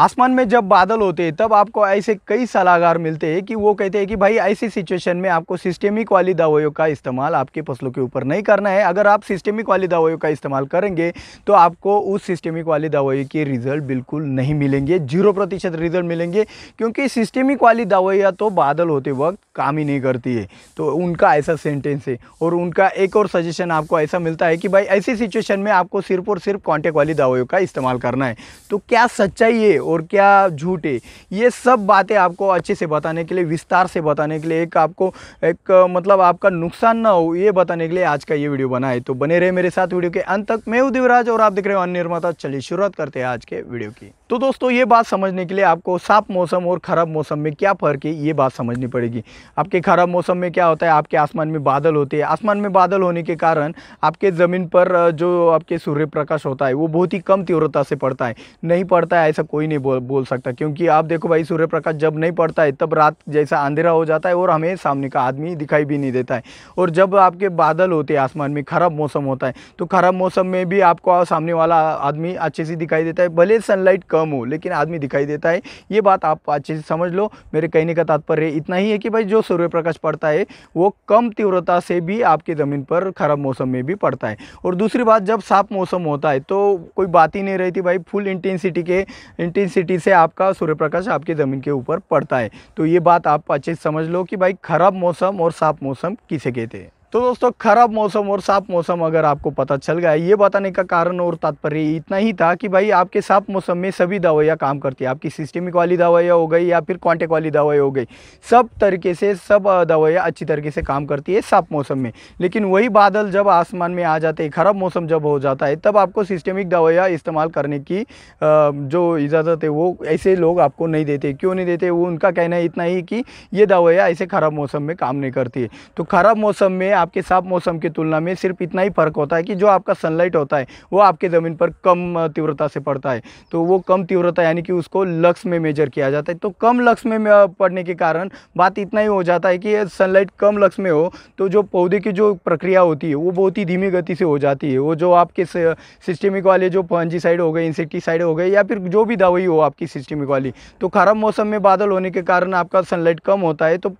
आसमान में जब बादल होते हैं तब आपको ऐसे कई सलाहकार मिलते हैं कि वो कहते हैं कि भाई ऐसी सिचुएशन में आपको सिस्टेमिक वाली दवाइयों का इस्तेमाल आपके फसलों के ऊपर नहीं करना है अगर आप सिस्टेमिक वाली दवाइयों का इस्तेमाल करेंगे तो आपको उस सिस्टेमिक वाली दवाइयों के रिजल्ट बिल्कुल नहीं मिलेंगे जीरो प्रतिशत रिजल्ट मिलेंगे क्योंकि सिस्टेमिक वाली दवाइयाँ तो बादल होते वक्त काम ही नहीं करती है तो उनका ऐसा सेंटेंस है और उनका एक और सजेशन आपको ऐसा मिलता है कि भाई ऐसी सिचुएशन में आपको सिर्फ और सिर्फ कॉन्टेक्ट वाली दवाइयों का इस्तेमाल करना है तो क्या सच्चाई है और क्या झूठे ये सब बातें आपको अच्छे से बताने के लिए विस्तार से बताने के लिए एक आपको एक मतलब आपका नुकसान ना हो ये बताने के लिए आज का ये वीडियो बना है तो बने रहे मेरे साथ वीडियो के अंत तक मैं हूँ देवराज और आप देख रहे हो अन्य निर्माता चलिए शुरुआत करते हैं आज के वीडियो की तो दोस्तों ये बात समझने के लिए आपको साफ मौसम और ख़राब मौसम में क्या फ़र्क है ये बात समझनी पड़ेगी आपके ख़राब मौसम में क्या होता है आपके आसमान में बादल होते हैं आसमान में बादल होने के कारण आपके ज़मीन पर जो आपके सूर्य प्रकाश होता है वो बहुत ही कम तीव्रता से पड़ता है नहीं पड़ता है ऐसा कोई नहीं बोल बोल सकता क्योंकि आप देखो भाई सूर्य प्रकाश जब नहीं पड़ता है तब रात जैसा अंधेरा हो जाता है और हमें सामने का आदमी दिखाई भी नहीं देता है और जब आपके बादल होते हैं आसमान में ख़राब मौसम होता है तो ख़राब मौसम में भी आपको सामने वाला आदमी अच्छे से दिखाई देता है भले सनलाइट कम कम हो लेकिन आदमी दिखाई देता है ये बात आप अच्छे से समझ लो मेरे कहने का तात्पर्य इतना ही है कि भाई जो सूर्य प्रकाश पड़ता है वो कम तीव्रता से भी आपकी ज़मीन पर ख़राब मौसम में भी पड़ता है और दूसरी बात जब साफ मौसम होता है तो कोई बात ही नहीं रहती भाई फुल इंटेंसिटी के इंटेंसिटी से आपका सूर्य प्रकाश आपकी ज़मीन के ऊपर पड़ता है तो ये बात आप अच्छे से समझ लो कि भाई ख़राब मौसम और साफ मौसम किसे कहते हैं तो दोस्तों खराब मौसम और साफ मौसम अगर आपको पता चल गया ये बताने का कारण और तात्पर्य इतना ही था कि भाई आपके साफ मौसम में सभी दवाइयाँ काम करती है आपकी सिस्टमिक वाली दवाइयाँ हो गई या फिर कॉन्टेक्ट वाली दवाई हो गई सब तरीके से सब दवाइयाँ अच्छी तरीके से काम करती है साफ मौसम में लेकिन वही बादल जब आसमान में आ जाते हैं खराब मौसम जब हो जाता है तब आपको सिस्टमिक दवाइयाँ इस्तेमाल करने की जो इजाज़त है वो ऐसे लोग आपको नहीं देते क्यों नहीं देते वो उनका कहना इतना ही कि ये दवाइयाँ ऐसे ख़राब मौसम में काम नहीं करती है तो ख़राब मौसम में आपके साफ मौसम की तुलना में सिर्फ इतना ही फ़र्क होता है कि जो आपका सनलाइट होता है वो आपके ज़मीन पर कम तीव्रता से पड़ता है तो वो कम तीव्रता यानी कि उसको लक्स में मेजर किया जाता है तो कम लक्स में पड़ने के कारण बात इतना ही हो जाता है कि सनलाइट कम लक्स में हो तो जो पौधे की जो प्रक्रिया होती है वो बहुत ही धीमी गति से हो जाती है वो जो आपके सिस्टमिक वाले जो साइड हो गए साइड हो गए या फिर जो भी दवाई हो आपकी सिस्टमिक वाली तो खराब मौसम में बादल होने के कारण आपका सनलाइट कम होता है तो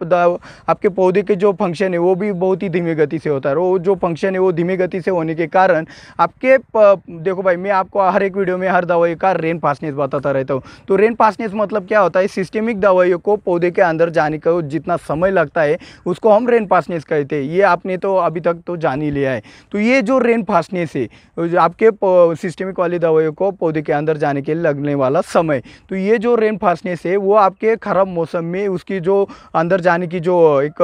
आपके पौधे के जो फंक्शन है वो भी बहुत ही धीमी धीमी गति से होता है वो जो फंक्शन है वो धीमी गति से होने के कारण आपके प, देखो भाई मैं आपको हर एक वीडियो में हर दवाई का रेन फास्टनेस बताता रहता हूँ तो रेन फास्टनेस मतलब क्या होता है सिस्टेमिक दवाइयों को पौधे के अंदर जाने का जितना समय लगता है उसको हम रेन फास्टनेस कहते हैं ये आपने तो अभी तक तो जान ही लिया है तो ये जो रेन फास्टनेस है आपके सिस्टेमिक वाली दवाइयों को पौधे के अंदर जाने के लगने वाला समय तो ये जो रेन फास्टनेस है वो आपके खराब मौसम में उसकी जो अंदर जाने की जो एक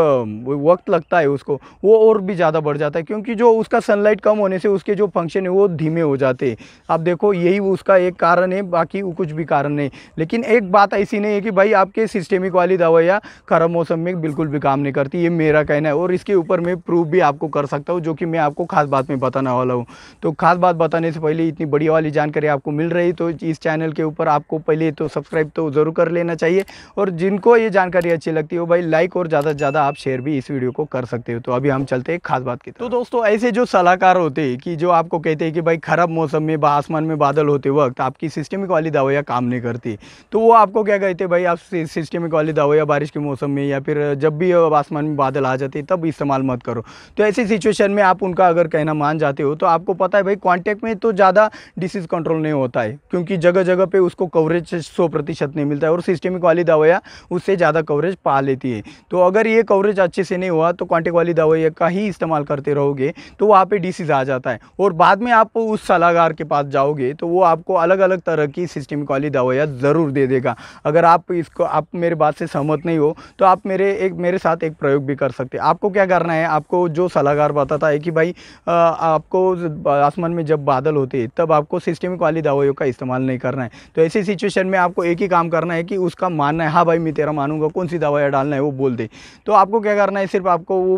वक्त लगता है उसको वो वो और भी ज़्यादा बढ़ जाता है क्योंकि जो उसका सनलाइट कम होने से उसके जो फंक्शन है वो धीमे हो जाते हैं आप देखो यही उसका एक कारण है बाकी वो कुछ भी कारण नहीं लेकिन एक बात ऐसी नहीं है कि भाई आपके सिस्टेमिक वाली दवाइयाँ ख़राब मौसम में बिल्कुल भी काम नहीं करती ये मेरा कहना है और इसके ऊपर मैं प्रूव भी आपको कर सकता हूँ जो कि मैं आपको खास बात में बताने वाला हूँ तो खास बात बताने से पहले इतनी बढ़िया वाली जानकारी आपको मिल रही तो इस चैनल के ऊपर आपको पहले तो सब्सक्राइब तो ज़रूर कर लेना चाहिए और जिनको ये जानकारी अच्छी लगती हो भाई लाइक और ज़्यादा से ज़्यादा आप शेयर भी इस वीडियो को कर सकते हो तो अभी हम हम चलते हैं खास बात की तो दोस्तों ऐसे जो सलाहकार होते हैं कि जो आपको कहते हैं कि भाई खराब मौसम में आसमान में बादल होते वक्त आपकी सिस्टमिक वाली दवाइयाँ काम नहीं करती तो वो आपको क्या कहते हैं भाई आप सिस्टमिक वाली दवाइयाँ बारिश के मौसम में या फिर जब भी आसमान में बादल आ जाते तब इस्तेमाल मत करो तो ऐसी सिचुएशन में आप उनका अगर कहना मान जाते हो तो आपको पता है भाई कॉन्टैक्ट में तो ज़्यादा डिसीज़ कंट्रोल नहीं होता है क्योंकि जगह जगह पर उसको कवरेज सौ प्रतिशत नहीं मिलता है और सिस्टमिक वाली दवाइयाँ उससे ज़्यादा कवरेज पा लेती है तो अगर ये कवरेज अच्छे से नहीं हुआ तो कॉन्टैक्ट वाली दवाई का ही इस्तेमाल करते रहोगे तो वहाँ पे डिसीज़ आ जाता है और बाद में आप उस सलाहकार के पास जाओगे तो वो आपको अलग अलग तरह की सिस्टमिक वाली दवाइयाँ ज़रूर दे देगा अगर आप इसको आप मेरे बात से सहमत नहीं हो तो आप मेरे एक मेरे साथ एक प्रयोग भी कर सकते आपको क्या करना है आपको जो सलाहकार बताता है कि भाई आपको आसमान में जब बादल होते हैं तब आपको सिस्टमिक वाली दवाइयों का इस्तेमाल नहीं करना है तो ऐसी सिचुएशन में आपको एक ही काम करना है कि उसका मानना है हाँ भाई मैं तेरा मानूंगा कौन सी दवाइयाँ डालना है वो बोल दे तो आपको क्या करना है सिर्फ आपको वो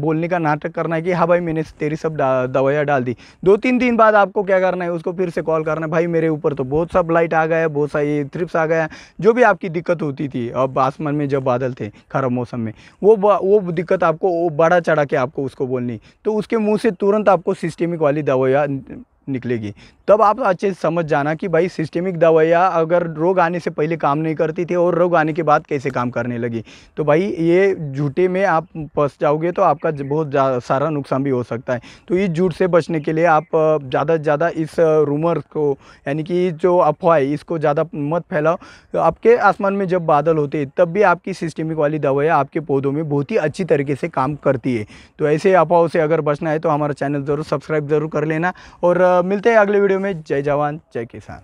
बोलने का नाटक करना है कि हाँ भाई मैंने तेरी सब दवाइयाँ डाल दी दो तीन दिन बाद आपको क्या करना है उसको फिर से कॉल करना है भाई मेरे ऊपर तो बहुत सब लाइट आ गया है बहुत सारी थ्रिप्स आ गया जो भी आपकी दिक्कत होती थी अब आसमान में जब बादल थे खराब मौसम में वो वो दिक्कत आपको बढ़ा चढ़ा के आपको उसको बोलनी तो उसके मुँह से तुरंत आपको सिस्टमिक वाली दवाइयाँ निकलेगी तब आप अच्छे से समझ जाना कि भाई सिस्टेमिक दवाइयाँ अगर रोग आने से पहले काम नहीं करती थी और रोग आने के बाद कैसे काम करने लगी तो भाई ये झूठे में आप फंस जाओगे तो आपका बहुत सारा नुकसान भी हो सकता है तो इस झूठ से बचने के लिए आप ज़्यादा से ज़्यादा इस रूमर को यानी कि जो अफवाह है इसको ज़्यादा मत फैलाओ तो आपके आसमान में जब बादल होते हैं तब भी आपकी सिस्टेमिक वाली दवाइयाँ आपके पौधों में बहुत ही अच्छी तरीके से काम करती है तो ऐसे अफवाहों से अगर बचना है तो हमारा चैनल ज़रूर सब्सक्राइब ज़रूर कर लेना और मिलते हैं अगले वीडियो में जय जवान जय किसान